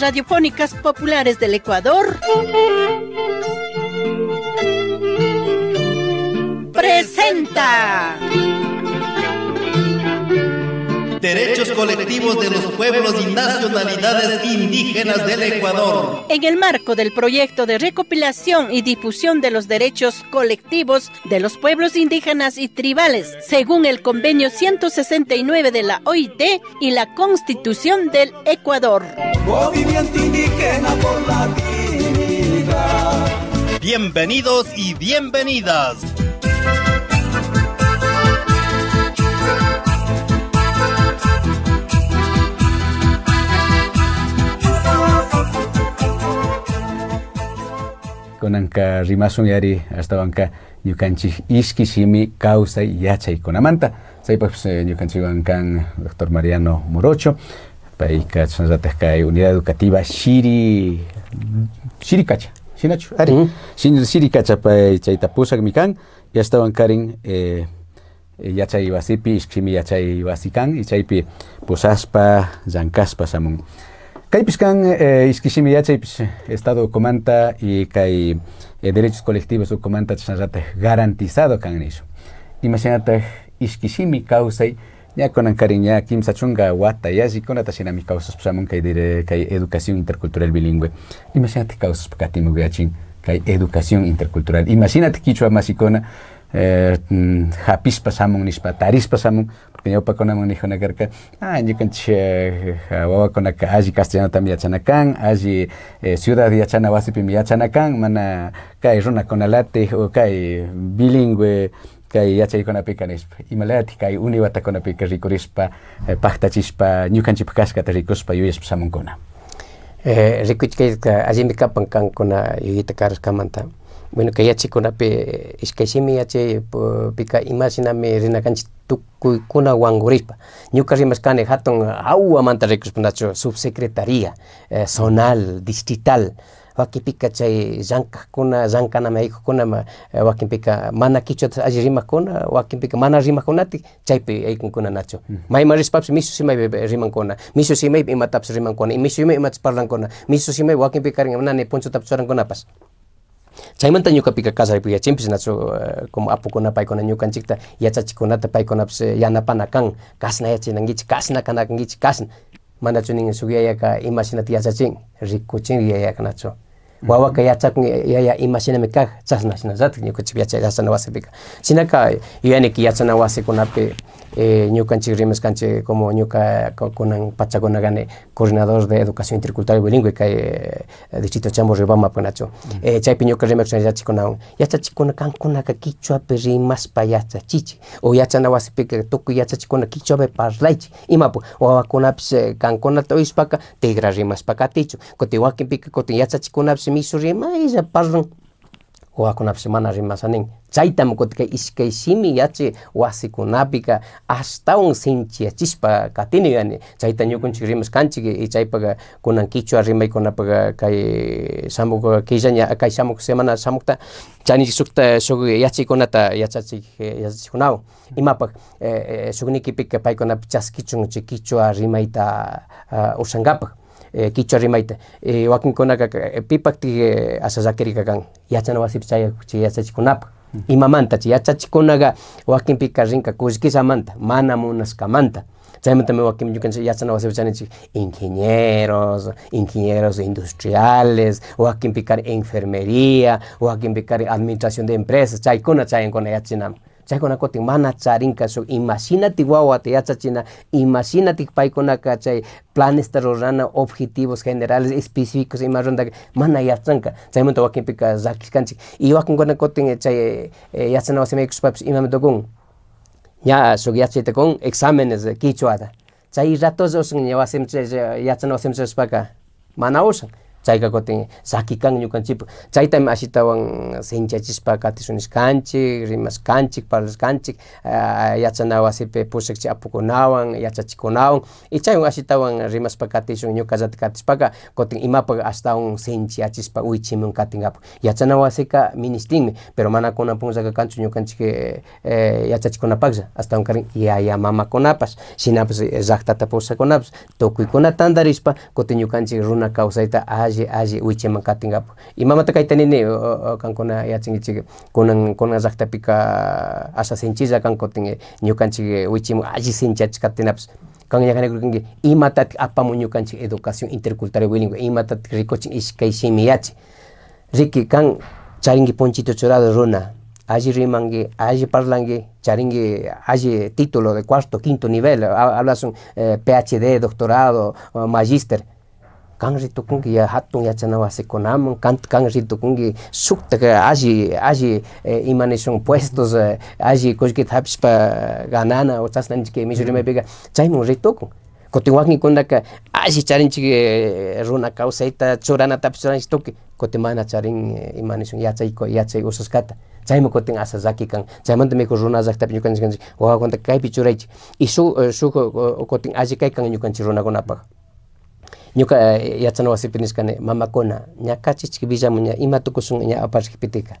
Radiofónicas Populares del Ecuador presenta. colectivos de los pueblos y nacionalidades indígenas del Ecuador. En el marco del proyecto de recopilación y difusión de los derechos colectivos de los pueblos indígenas y tribales, según el convenio 169 de la OIT y la Constitución del Ecuador. Movimiento indígena por la Bienvenidos y bienvenidas. konanka rimasun yari ashtawan ñukanchik ishki shimi kawsay yachay kunamanta chaypapas pues, eh, ñukanchikwan kan doctor Mariano Morocho payka chashnallatej kay unidad educativa shiri shirikacha kacha shinachu ari shiri kacha pay chayta pusakmi kan yashtawan karin eh, eh, yachay wasipi iskimi yachay wasi kan y chaypi pusaspa llankaspa samun Kaipiscan eh, iskishimi Estado comanta y eh, derechos colectivos o comanta garantizado Imagínate iskishimi ya si mi educación intercultural bilingüe. Imagínate causas educación intercultural. Imagínate Kichua masikona eh, mm, ñawpakunaman nijunakaka ah, ñukanchik wawakunaka alli castellanotam yachanakan alli eh, ciudad yachana wasipimi yachanakan mana kay runakunalatik o kay bilingüe kay yachaykunapika nispa imalatik kay uniwatakunapika rikurispa eh, paktachispa ñukanchik kashkata rikuspa yuyaspa samunkuna eh, rikuchkayka allimi kapan kankuna yuyita karashkamanta bueno kay yachaykunapi ishkay simi yachay pika e, e e, imashinami rinakanchik tukuykuna wanguripa ñuka rimaskani hatun awamanta rikuspunachu subsecretaría eh, zonal distrital wakinpika chay llankajkuna llankana aykukunama eh, wakinpika mana kichwata alli rimakkuna wakinpika mana rimakunatik chaypi aykunkuna nachu mm. mayma rishpapis mishus imaypi rimankuna mishus imaypi imatapish rimankuna mishus imay imatas parlankuna mishus imay wakinpika karin nani punchutapish churankunapas Chaimanta nyuka pika kasari pika chimpis na su como a poco pai kuna nyukan chikta ya cha chikona ta pai kuna ap se ya na pa na kan na ya chi nangich kas na kanak ngich kas mana chuning su ya ya ka imasi na ya cha ching rik ching ya ya kana cho Wawa yachakun yaya imashinami kag chasnashnallatak ñukanchik yacha yachana wasipika chinaka yuyanik yachana wasikunapi e, eh, ñukanchik rimashkanchik como ñuka kunan pachakunakani coordinador de educación intercultural bilingüe kay eh, distrito chambo riobamapanachu eh, chaypi ñuka rimakushanllachikunawan yachachikuna kankunaka kichwapi rimashpa chichi. o yachana wasipika tukuy yachachikuna kichwapi parlaychik imapu wawakunapish kankunata uyashpaka tigra rimashpa katichun kutin wakinpika kutin yachachikunapis simisuri ma isa palun wa kunap semana rima saning chaita mo kotke iskei simi yachi wasi kunapi ka hasta un sinchi chispa ka tini yani chaita nyukun chiri mas kanchi ke i chaipa ka kunan kichu arima ikona pa ka kai samu ka kijanya kai samu semana samu ta chani sukta sugu yachi kona ta yachachi yachachi kunao ima pa suguni kipi ka pai kona chas kichu ngachi kichu arima Eh, kicharimayta eh, wakinkunaka eh, pipaktik ya kan yachanawasimpi yachachikunapaq imamantachi yachachikunaqa wakinpika rinka manta mana munaskamanta ya wakin no yachana wasipi chaninchik ingenieros, ingenieros industriales, wakinpi kari enfermería, wakinpi kari administración de empresas, chaykuna chayankuna yachinaman chaykunaka kutin mana charinka shuk imashinatik wawata yachachina imashinatik paykunaka chay planesta rurana objetivos generales específicos ima mana yachanka chaymunta wakinpika llakishkanchik y wakinkuna kutin eh, chay yachana wasimaykushpapish eh, eh, ya ña shuk yachaytakun exámenes quichuata chay ratos ushan ña wasimcha yachana mana ushan rimas wasi chayka wong asi tawang rimas sinchachispakas unishkanchik rimashkanchik parlashkanchik uh, yachana wasipi pushakchik apukunawan yachachikunawan y chaywan ashitawan rimashpa katishun ñukallata ui kutin imapak ashtawan sinchiachispa uychimun katingapak yachana wasika minishtinmi pero mana kunan punllaka eh, ya, ya, mama kona pas eh, yachachikunapaklla tata karin kona pas tokui kona tanda rispa koteng nyukan ñukanchik runa kawsayta aji aji wiche mankatingap imama takay tanini kankuna yachingichik kunan kunan llaqtapika asha sinchilla kankutin ñukanchik wichim alli sinchachkatinapas kanñakanikurinki imatatik apamun ñukanchik educación intercultural bilingüe imatatik rikuchin ishkay simiyachi riki kang charingi ponchito churado runa allí rimangue, allí parlangi, charingi, allí título de cuarto, quinto nivel, hablas un eh, PhD, doctorado, magíster, 강지 두꾼기 야 야잖아 와세코 남은 간 강지 두꾼기 숙때가 아지 아지 이마네송 포스토스 아지 코스케 탑스파 가나나 오차스난지케 미주르메 비가 차이노 레토코 콘다카 아지 차린치 루나 카우세타 초라나 탑스란 스토케 코테마나 차린 이마네송 야차이코 야차이 오스스카타 자이모 코팅 아사 자키 강 메코 조나 자크타 비뉴칸지 간지 와 콘타 카이피 추라이치 이수 수코 코팅 아지 카이 강 뉴칸지 조나 ñuka eh, yachana wasipi nishkani mamakuna ñakachi chkivillamun ña tukushun ña kipitika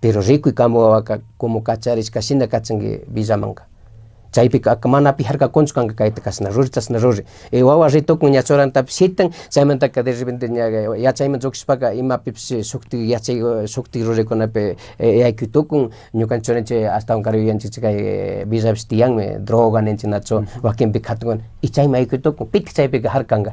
pero rikuy kamo wawaka como kacharishkashina kachanki villamanka chaypika mana pijarkakunchu kanka kayta kashna ruri chashna ruri e, wawa ritukun ña churantapish hitan chaymantaka sukti repente ña sukti lluqishpaka imapipish suktik yachay suktik rurikunapi yaykutukun ñukanchik churanchik ashtawan karuyuyanchik kay villapish me droga ninchik nachu mm-hmm. wakinpi katukun y pik yaykutukun pitik chaypika jarkanka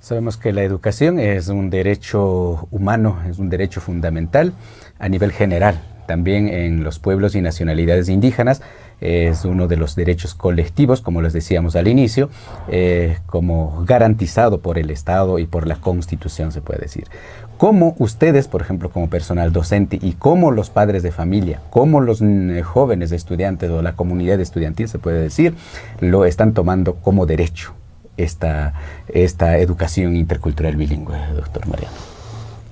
Sabemos que la educación es un derecho humano, es un derecho fundamental a nivel general, también en los pueblos y nacionalidades indígenas, es uno de los derechos colectivos, como les decíamos al inicio, eh, como garantizado por el Estado y por la Constitución, se puede decir. ¿Cómo ustedes, por ejemplo, como personal docente y como los padres de familia, como los eh, jóvenes estudiantes o la comunidad estudiantil, se puede decir, lo están tomando como derecho esta, esta educación intercultural bilingüe, doctor Mariano?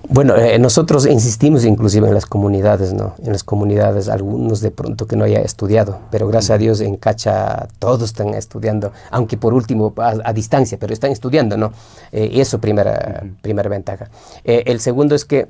Bueno, eh, nosotros insistimos inclusive en las comunidades, ¿no? En las comunidades, algunos de pronto que no haya estudiado, pero gracias a Dios en Cacha todos están estudiando, aunque por último a, distancia, pero están estudiando, ¿no? Eh, y eso primera, primera ventaja. Eh, el segundo es que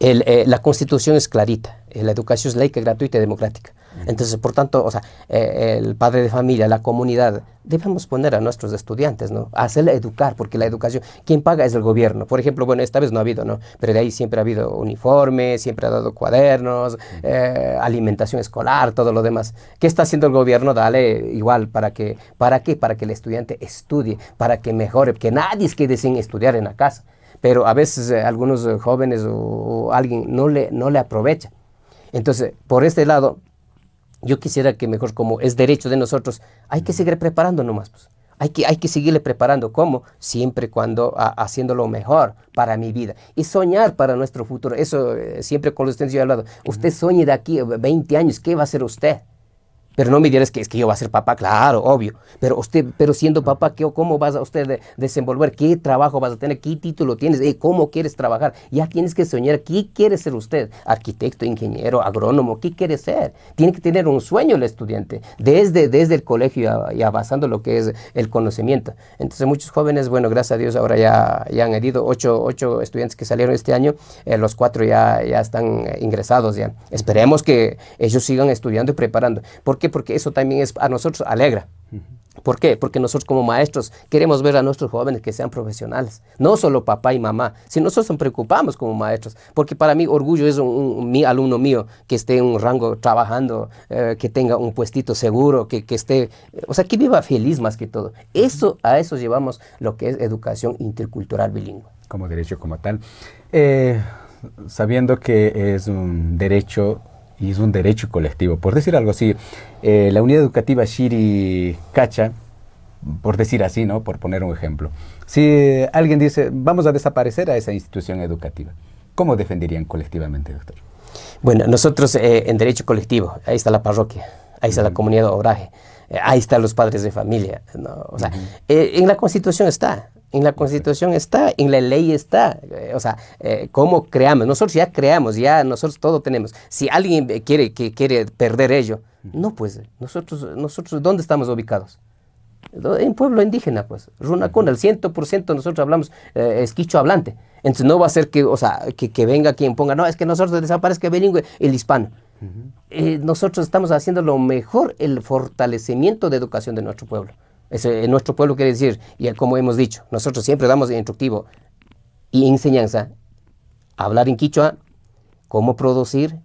la constitución es clarita, la educación es laica, gratuita y democrática. Entonces, por tanto, o sea, eh, el padre de familia, la comunidad, debemos poner a nuestros estudiantes, ¿no? Hacerle educar, porque la educación, quien paga es el gobierno. Por ejemplo, bueno, esta vez no ha habido, ¿no? Pero de ahí siempre ha habido uniformes, siempre ha dado cuadernos, eh, alimentación escolar, todo lo demás. ¿Qué está haciendo el gobierno? Dale igual, ¿para que ¿Para qué? Para que el estudiante estudie, para que mejore, que nadie quede sin estudiar en la casa. Pero a veces eh, algunos jóvenes o, o, alguien no le, no le aprovecha. Entonces, por este lado, yo quisiera que mejor, como es derecho de nosotros, hay que seguir preparándonos nomás. Pues. Hay que, hay que seguirle preparando. ¿Cómo? Siempre cuando haciendo lo mejor para mi vida. Y soñar para nuestro futuro. Eso eh, siempre con los que yo he hablado. Usted sueñe de aquí 20 años, ¿qué va a hacer usted? Pero no me digas que es que yo va a ser papá, claro, obvio. Pero usted, pero siendo papá, ¿qué, ¿cómo vas a usted desenvolver? ¿Qué trabajo vas a tener? ¿Qué título tienes? ¿Cómo quieres trabajar? Ya tienes que soñar. ¿Qué quiere ser usted? Arquitecto, ingeniero, agrónomo. ¿Qué quiere ser? Tiene que tener un sueño el estudiante desde, desde el colegio y avanzando lo que es el conocimiento. Entonces muchos jóvenes, bueno, gracias a Dios ahora ya, han herido ocho, estudiantes que salieron este año. Eh, los cuatro ya, ya están eh, ingresados ya. Esperemos que ellos sigan estudiando y preparando. Porque porque eso también es, a nosotros alegra. ¿Por qué? Porque nosotros como maestros queremos ver a nuestros jóvenes que sean profesionales, no solo papá y mamá, sino nosotros nos preocupamos como maestros, porque para mí orgullo es un, mi alumno mío que esté en un rango trabajando, eh, que tenga un puestito seguro, que, esté, o sea, que viva feliz más que todo. Eso, a eso llevamos lo que es educación intercultural bilingüe. Como derecho como tal. Eh, sabiendo que es un derecho y es un derecho colectivo. Por decir algo así, eh, la unidad educativa Shiri Cacha, por decir así, ¿no? Por poner un ejemplo. Si alguien dice, vamos a desaparecer a esa institución educativa, ¿cómo defenderían colectivamente, doctor? Bueno, nosotros eh, en derecho colectivo, ahí está la parroquia, ahí está la comunidad de obraje, eh, ahí están los padres de familia. ¿no? O sea, en la Constitución está, en la Constitución está, en la ley está. Eh, o sea, eh, cómo creamos. Nosotros ya creamos, ya nosotros todo tenemos. Si alguien quiere, que quiere perder ello, no, pues, nosotros, nosotros ¿dónde estamos ubicados? En pueblo indígena, pues. Runacuna, el 100% nosotros hablamos eh, esquicho hablante. Entonces no va a ser que, o sea, que, venga quien ponga, no, es que nosotros desaparezca bilingüe el hispano. nosotros estamos haciendo lo mejor el fortalecimiento de educación de nuestro pueblo en nuestro pueblo quiere decir, y como hemos dicho, nosotros siempre damos instructivo y enseñanza, hablar en quichua, cómo producir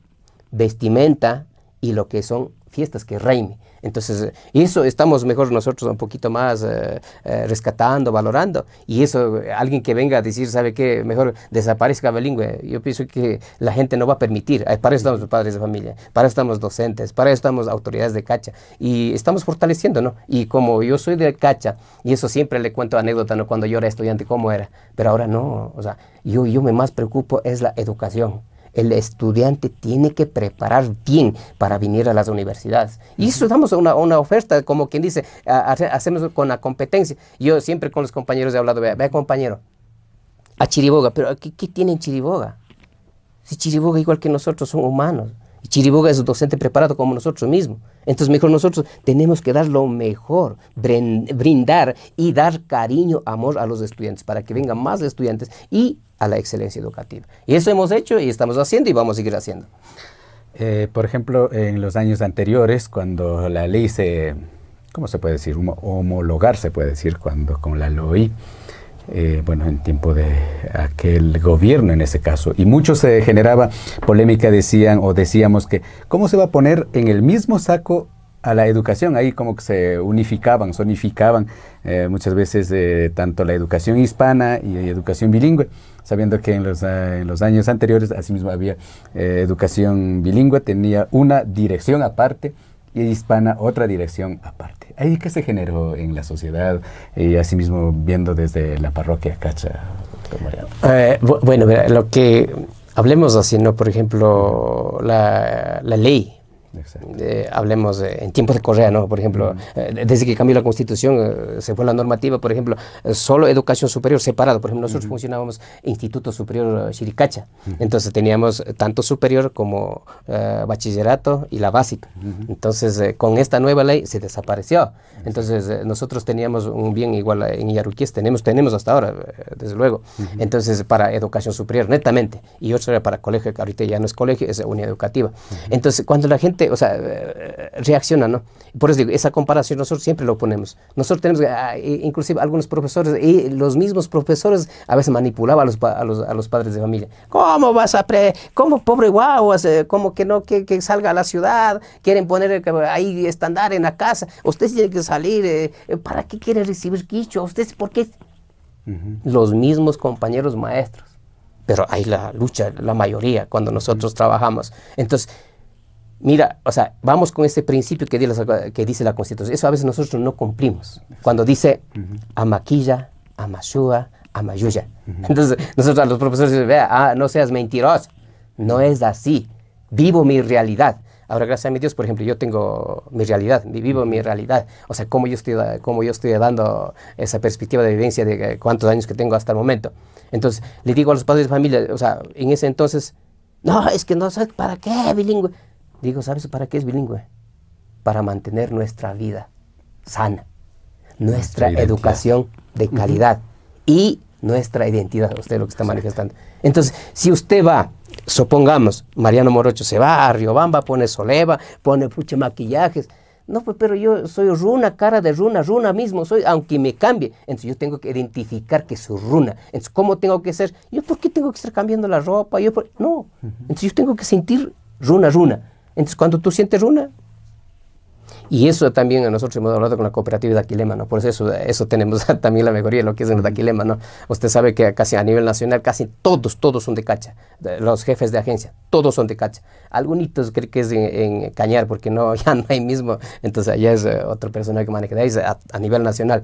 vestimenta y lo que son fiestas que reine. Entonces, eh, eso estamos mejor nosotros un poquito más eh, eh, rescatando, valorando. Y eso, alguien que venga a decir, ¿sabe qué? Mejor desaparezca bilingüe. Yo pienso que la gente no va a permitir. Para eso estamos padres de familia, para eso estamos docentes, para eso estamos autoridades de cacha. Y estamos fortaleciendo, ¿no? Y como yo soy de cacha, y eso siempre le cuento anécdota, ¿no? Cuando yo era estudiante, ¿cómo era? Pero ahora no. O sea, yo, yo me más preocupo es la educación el estudiante tiene que preparar bien para venir a las universidades. Y eso damos una, una oferta, como quien dice, hacemos con la competencia. Yo siempre con los compañeros he hablado, vea compañero, a Chiriboga, pero ¿qué, qué tiene en Chiriboga? Si Chiriboga, igual que nosotros, son humanos. Y Chiriboga es un docente preparado como nosotros mismos. Entonces, mejor nosotros tenemos que dar lo mejor, brindar y dar cariño, amor a los estudiantes para que vengan más estudiantes y a la excelencia educativa. Y eso hemos hecho y estamos haciendo y vamos a seguir haciendo. Eh, por ejemplo, en los años anteriores, cuando la ley se, ¿cómo se puede decir? Homologar se puede decir cuando con la LOI, eh, bueno, en tiempo de aquel gobierno en ese caso. Y mucho se generaba polémica, decían o decíamos que, ¿cómo se va a poner en el mismo saco a la educación. Ahí como que se unificaban, sonificaban eh, muchas veces eh, tanto la educación hispana y, la educación bilingüe, sabiendo que en los, eh, años anteriores asimismo había educación bilingüe, tenía una dirección aparte y hispana otra dirección aparte. Ahí que se generó en la sociedad y asimismo viendo desde la parroquia Cacha. bueno, lo que hablemos así, ¿no? Por ejemplo, la ley eh, hablemos eh, en tiempos de Correa, ¿no? Por ejemplo, eh, desde que cambió la Constitución, se fue la normativa, por ejemplo, solo educación superior separado. Por ejemplo, nosotros funcionábamos Instituto Superior Chiricacha. Entonces teníamos tanto superior como bachillerato y la básica. Entonces, con esta nueva ley se desapareció. Entonces, nosotros teníamos un bien igual en Iyaruquíes, tenemos, tenemos hasta ahora, desde luego. Entonces, para educación superior, netamente. Y otra para colegio, que ahorita ya no es colegio, es unidad educativa. Entonces, cuando la gente o sea, eh, reacciona, ¿no? Por eso digo, esa comparación nosotros siempre lo ponemos. Nosotros tenemos, ah, inclusive algunos profesores, y los mismos profesores a veces manipulaban a los, a los, a los padres de familia. ¿Cómo vas a, pre cómo pobre guau cómo que no, que, que, salga a la ciudad, quieren poner ahí estandar en la casa, usted tiene que salir, eh, eh, ¿para qué quiere recibir quicho? ustedes por qué? Los mismos compañeros maestros pero hay la lucha, la mayoría, cuando nosotros trabajamos. Entonces, Mira, o sea, vamos con ese principio que dice, la, Constitución. Eso a veces nosotros no cumplimos. Cuando dice amaquilla, amashua, amayuya. Entonces, nosotros a los profesores decimos, vea, ah, no seas mentiroso. No es así. Vivo mi realidad. Ahora, gracias a mi Dios, por ejemplo, yo tengo mi realidad, vivo mi realidad. O sea, cómo yo estoy, cómo yo estoy dando esa perspectiva de vivencia de eh, cuántos años que tengo hasta el momento. Entonces, le digo a los padres de familia, o sea, en ese entonces, no, es que no sé para qué bilingüe. Digo, ¿sabes para qué es bilingüe? Para mantener nuestra vida sana, nuestra, educación de calidad y nuestra identidad, usted lo que está manifestando. Entonces, si usted va, supongamos, Mariano Morocho se va a Riobamba, pone soleva, pone puche maquillajes. No, pues, pero yo soy runa, cara de runa, runa mismo soy, aunque me cambie. Entonces yo tengo que identificar que soy runa. Entonces, ¿cómo tengo que ser? ¿Yo por qué tengo que estar cambiando la ropa? Yo No. Entonces yo tengo que sentir runa, runa. Entonces, cuando tú sientes una, y eso también nosotros hemos hablado con la cooperativa de Aquilema, ¿no? Por eso, eso tenemos también la mejoría de lo que es en el Aquilema, ¿no? Usted sabe que casi a nivel nacional casi todos, todos son de cacha. Los jefes de agencia, todos son de cacha. Algunos creo que es en, Cañar, porque no, ya no hay mismo. Entonces allá es eh, otro personal que maneja ahí a, nivel nacional.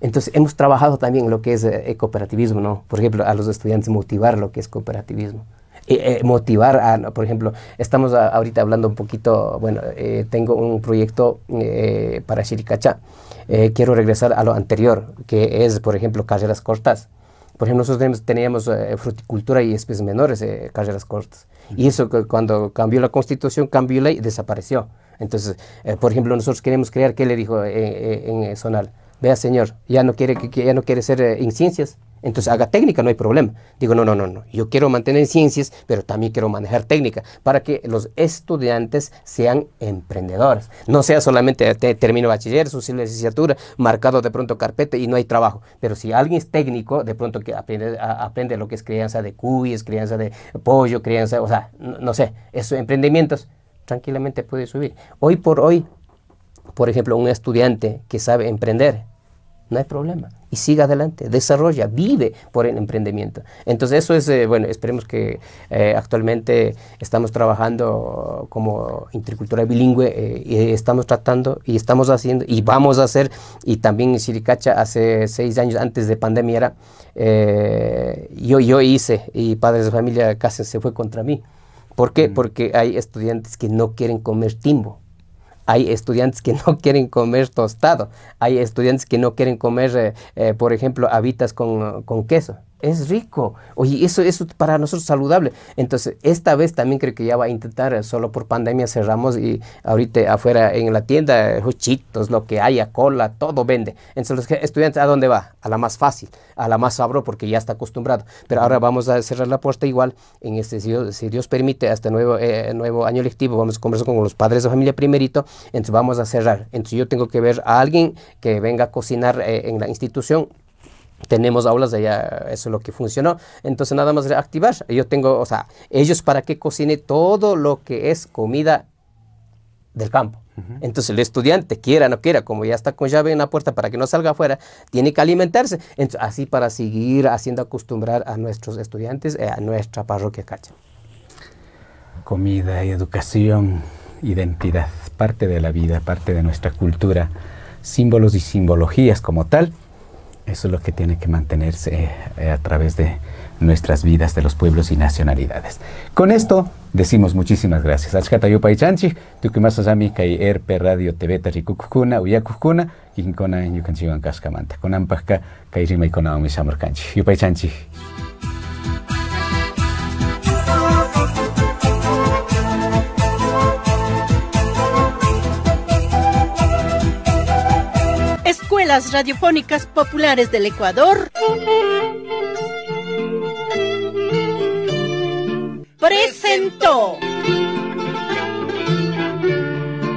Entonces hemos trabajado también lo que es eh, cooperativismo, ¿no? Por ejemplo, a los estudiantes motivar lo que es cooperativismo. Eh, eh, motivar por ejemplo, estamos ahorita hablando un poquito, bueno, eh, tengo un proyecto para Chiricachá. quiero regresar a lo anterior, que es, por ejemplo, carreras cortas. Por ejemplo, nosotros teníamos, fruticultura y especies menores, carreras cortas. Y eso cuando cambió la constitución, cambió la ley, y desapareció. Entonces, por ejemplo, nosotros queremos crear, ¿qué le dijo en Zonal? vea señor, ya no quiere, ya no quiere ser eh, en ciencias, entonces haga técnica, no hay problema. Digo, no, no, no, no, yo quiero mantener ciencias, pero también quiero manejar técnica, para que los estudiantes sean emprendedores. No sea solamente eh, termino bachiller, su licenciatura, marcado de pronto carpete y no hay trabajo. Pero si alguien es técnico, de pronto que aprende, aprende lo que es crianza de es crianza de pollo, crianza, o sea, no sé, esos emprendimientos tranquilamente puede subir. Hoy por hoy, por ejemplo, un estudiante que sabe emprender, no hay problema. Y siga adelante, desarrolla, vive por el emprendimiento. Entonces eso es, eh, bueno, esperemos que eh, actualmente estamos trabajando como intercultural bilingüe eh, y estamos tratando y estamos haciendo y vamos a hacer, y también en Siricacha hace seis años antes de pandemia era, yo, yo hice y padres de familia casi se fue contra mí. ¿Por qué? Mm. Porque hay estudiantes que no quieren comer timbo hay estudiantes que no quieren comer tostado. Hay estudiantes que no quieren comer, eh, eh, por ejemplo, habitas con queso es rico. Oye, eso es para nosotros saludable. Entonces, esta vez también creo que ya va a intentar, eh, solo por pandemia cerramos y ahorita afuera en la tienda, eh, juchitos, lo que haya, cola, todo vende. Entonces, los estudiantes, ¿a dónde va? A la más fácil, a la más sabro porque ya está acostumbrado. Pero ahora vamos a cerrar la puerta igual, en este, si, Dios, permite, hasta este nuevo, eh, nuevo año lectivo, vamos a conversar con los padres de familia primerito, entonces vamos a cerrar. Entonces, yo tengo que ver a alguien que venga a cocinar en la institución tenemos aulas allá, eso es lo que funcionó. Entonces nada más activar. Yo tengo, o sea, ellos para que cocine todo lo que es comida del campo. Entonces el estudiante, quiera o no quiera, como ya está con llave en la puerta para que no salga afuera, tiene que alimentarse. así para seguir haciendo acostumbrar a nuestros estudiantes, eh, a nuestra parroquia Cacha. Comida, educación, identidad, parte de la vida, parte de nuestra cultura, símbolos y simbologías como tal. Eso es lo que tiene que mantenerse eh, a través de nuestras vidas, de los pueblos y nacionalidades. Con esto decimos muchísimas gracias. Achkatayupay Chanchi, tukimasasami kai erpe radio tebeta rikukukuna, uyakukuna, kinkona yukanchiwan kaskamantak. Konampakka kai rima y konaomisamurkanchik. Yupay Chanchi. las radiofónicas populares del Ecuador. Presentó.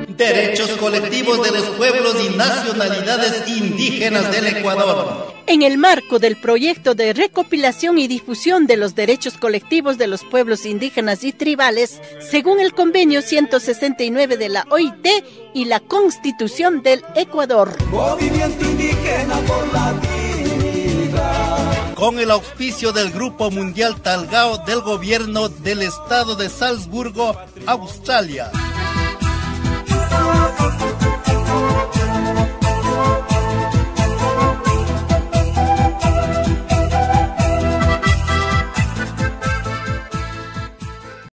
Derechos colectivos de los pueblos y nacionalidades indígenas del Ecuador en el marco del proyecto de recopilación y difusión de los derechos colectivos de los pueblos indígenas y tribales, según el convenio 169 de la OIT y la Constitución del Ecuador. Movimiento indígena por la Con el auspicio del Grupo Mundial Talgao del Gobierno del Estado de Salzburgo, Australia.